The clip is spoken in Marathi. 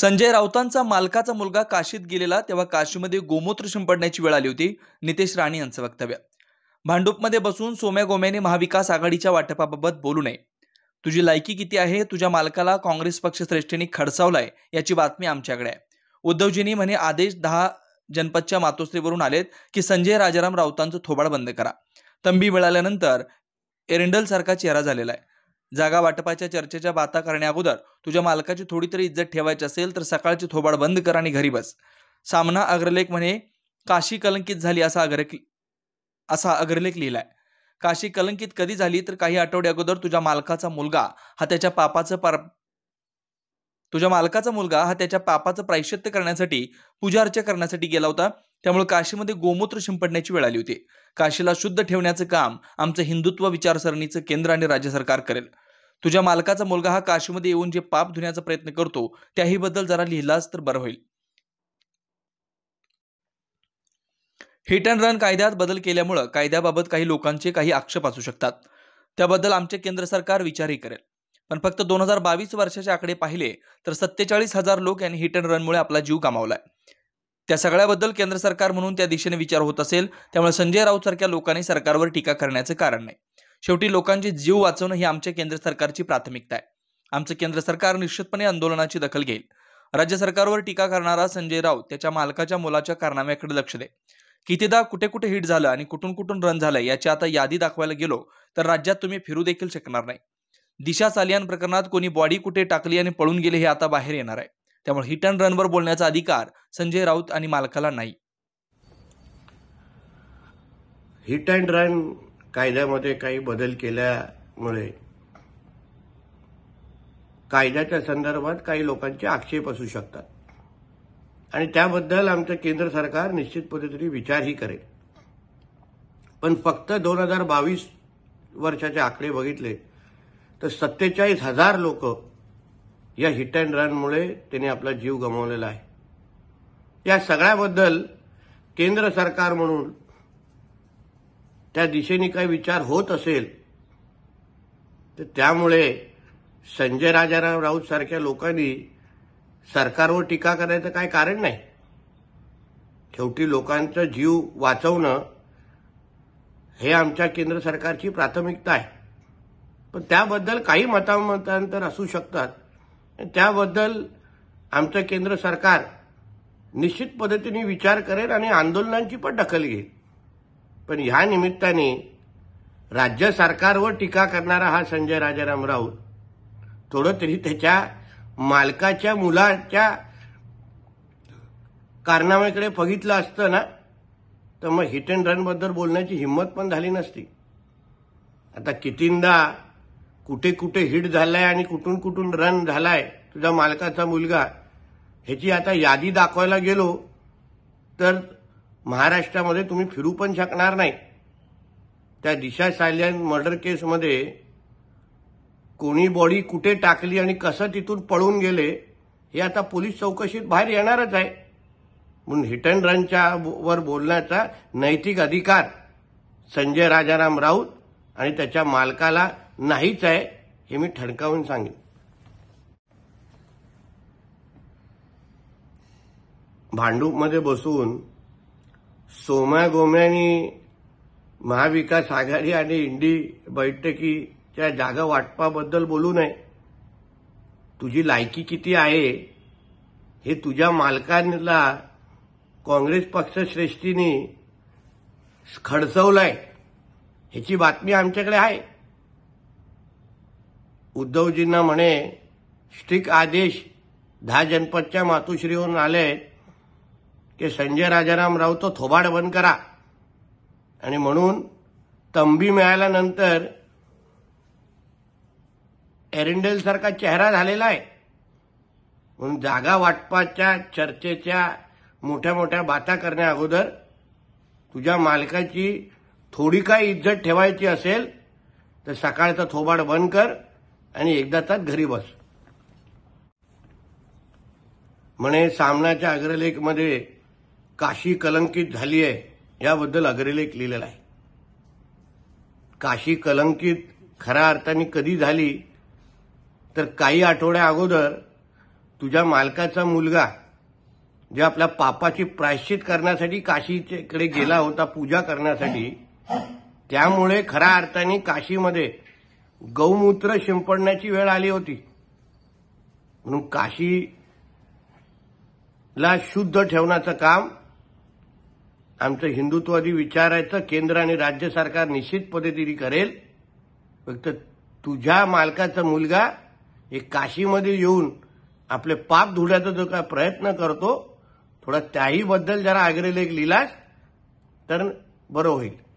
संजय राऊतांचा मालकाचा मुलगा काशीत गेलेला तेव्हा काशीमध्ये गोमूत्र शिंपडण्याची वेळ आली होती नितेश राणे यांचं वक्तव्य भांडूपमध्ये बसून सोम्या गोम्याने महाविकास आघाडीच्या वाटपाबाबत बोलू नये तुझी लायकी किती आहे तुझ्या मालकाला काँग्रेस पक्ष पक्षश्रेष्ठींनी खडसावलाय याची बातमी आमच्याकडे आहे उद्धवजींनी म्हणे आदेश दहा जनपदच्या मातोश्रीवरून आलेत की संजय राजाराम राऊतांचं थोबाड बंद करा तंबी मिळाल्यानंतर एरिंडल सारखा चेहरा झालेला आहे जागा वाटपाच्या चर्चेच्या बाता करण्याअगोदर तुझ्या मालकाची थोडी तरी इज्जत ठेवायची असेल तर सकाळची थोबाड बंद कर आणि घरी बस सामना अग्रलेख म्हणे काशी कलंकित झाली असा अग्र असा अग्रलेख लिहिलाय काशी कलंकित कधी झाली तर काही आठवड्या अगोदर तुझ्या मालकाचा मुलगा हा त्याच्या पापाचं पर तुझ्या मालकाचा मुलगा हा त्याच्या पापाचं प्रायश्चित्य करण्यासाठी पूजा अर्चा करण्यासाठी गेला होता त्यामुळे काशीमध्ये गोमूत्र शिंपडण्याची वेळ आली होती काशीला शुद्ध ठेवण्याचं काम आमचं हिंदुत्व विचारसरणीचं केंद्र आणि राज्य सरकार करेल तुझ्या मालकाचा मुलगा हा काशीमध्ये येऊन जे पाप धुण्याचा प्रयत्न करतो त्याही बद्दल जरा लिहिलास तर बरं होईल हिट अँड रन कायद्यात बदल केल्यामुळं कायद्याबाबत काही लोकांचे काही आक्षेप असू शकतात त्याबद्दल आमचे केंद्र सरकार विचारही करेल पण फक्त दोन हजार बावीस वर्षाचे आकडे पाहिले तर सत्तेचाळीस हजार लोक यांनी हिट अँड रनमुळे आपला जीव गमावलाय त्या सगळ्याबद्दल केंद्र सरकार म्हणून त्या दिशेने विचार होत असेल त्यामुळे संजय राऊत सारख्या लोकांनी सरकारवर टीका करण्याचे कारण नाही शेवटी लोकांचे जीव वाचवणं ही आमच्या केंद्र सरकारची प्राथमिकता आहे आमचं केंद्र सरकार निश्चितपणे आंदोलनाची दखल घेईल राज्य सरकारवर टीका करणारा संजय राऊत त्याच्या मालकाच्या मुलाच्या कारनाम्याकडे लक्ष दे कितीदा कुठे कुठे हिट झालं आणि कुठून कुठून रन झालं याची आता यादी दाखवायला गेलो तर राज्यात तुम्ही फिरू देखील शकणार नाही दिशा सालियान प्रकरणात कोणी बॉडी कुठे टाकली आणि पळून गेले हे आता बाहेर येणार आहे त्यामुळे हिट अँड रनवर बोलण्याचा अधिकार संजय राऊत आणि मालकाला नाही हिट अँड रन कायद्यामध्ये काही बदल केल्यामुळे कायद्याच्या संदर्भात काही लोकांचे आक्षेप असू शकतात आणि त्याबद्दल आमचं केंद्र सरकार निश्चित पद्धतीने विचारही करेल पण फक्त दोन हजार बावीस वर्षाचे आकडे बघितले तर सत्तेचाळीस हजार लोक या हिट अँड रनमुळे त्यांनी आपला जीव गमावलेला आहे या सगळ्याबद्दल केंद्र सरकार म्हणून त्या दिशेने काही विचार होत असेल तर त्यामुळे संजय राजाराम राऊत सारख्या लोकांनी सरकारवर टीका करायचं काय कारण नाही शेवटी लोकांचा जीव वाचवणं हे आमच्या केंद्र सरकारची प्राथमिकता आहे पण त्याबद्दल काही मतामतांतर असू शकतात त्याबद्दल आमचं केंद्र सरकार निश्चित पद्धतीने विचार करेल आणि आंदोलनांची पण दखल घेईल पण ह्या निमित्ताने राज्य सरकारवर टीका करणारा हा संजय राजाराम राऊत थोडं तरी त्याच्या मालकाच्या मुलाच्या कारनाम्याकडे बघितलं असतं ना तर मग हिट अँड रनबद्दल बोलण्याची हिंमत पण झाली नसती आता कितींदा कुठे कुठे हिट झालाय आणि कुठून कुठून रन झालाय तुझा मालकाचा मुलगा ह्याची आता यादी दाखवायला गेलो तर महाराष्ट्रामध्ये तुम्ही फिरू पण शकणार नाही त्या दिशा सायल्यान मर्डर केसमध्ये कोणी बॉडी कुठे टाकली आणि कसं तिथून पळून गेले हे आता पोलीस चौकशीत बाहेर येणारच आहे म्हणून हिट अँड रनच्या वर बोलण्याचा नैतिक अधिकार संजय राजाराम राऊत आणि त्याच्या मालकाला नाहीच आहे हे मी ठणकावून सांगेन भांडूपमध्ये बसून सोमा गोम्यानी महाविकास आघाडी आणि इंडी बैठकीच्या जागा वाटपाबद्दल बोलू नये तुझी लायकी किती आहे हे तुझ्या मालकांना काँग्रेस पक्षश्रेष्ठीने खडसवलंय ह्याची बातमी आमच्याकडे आहे उद्धवजींना म्हणे स्ट्रिक आदेश दहा जनपदच्या मातोश्रीवरून आले आहेत की संजय राजाराम राव तो थोबाड बंद करा आणि म्हणून तंबी मिळाल्यानंतर एरिंडेल सारखा चेहरा झालेला आहे म्हणून जागा वाटपाच्या चर्चेच्या मोठ्या मोठ्या बाता करण्या अगोदर तुझ्या मालकाची थोडी काय इज्जत ठेवायची असेल तर सकाळचा थोबाड बंद कर आणि एकदा तात घरी बस म्हणे सामनाच्या अग्रलेखमध्ये काशी कलंकित झाली आहे याबद्दल अग्रलेख लिहिलेला आहे काशी कलंकित खऱ्या अर्थाने कधी झाली तर काही आठवड्या अगोदर तुझ्या मालकाचा मुलगा जे आपल्या पापाची प्रायश्चित करण्यासाठी काशीकडे गेला होता पूजा करण्यासाठी त्यामुळे खऱ्या अर्थाने काशीमध्ये गौमूत्र शिंपडण्याची वेळ आली होती म्हणून काशीला शुद्ध ठेवण्याचं काम आमचं हिंदुत्ववादी विचारायचं केंद्र आणि राज्य सरकार निश्चित पद्धतीने करेल फक्त तुझ्या मालकाचा मुलगा हे काशीमध्ये येऊन आपले पाप धुड्याचा जो काय प्रयत्न करतो थोडा त्याहीबद्दल जरा आग्रलेख लिहिलास तर बरं होईल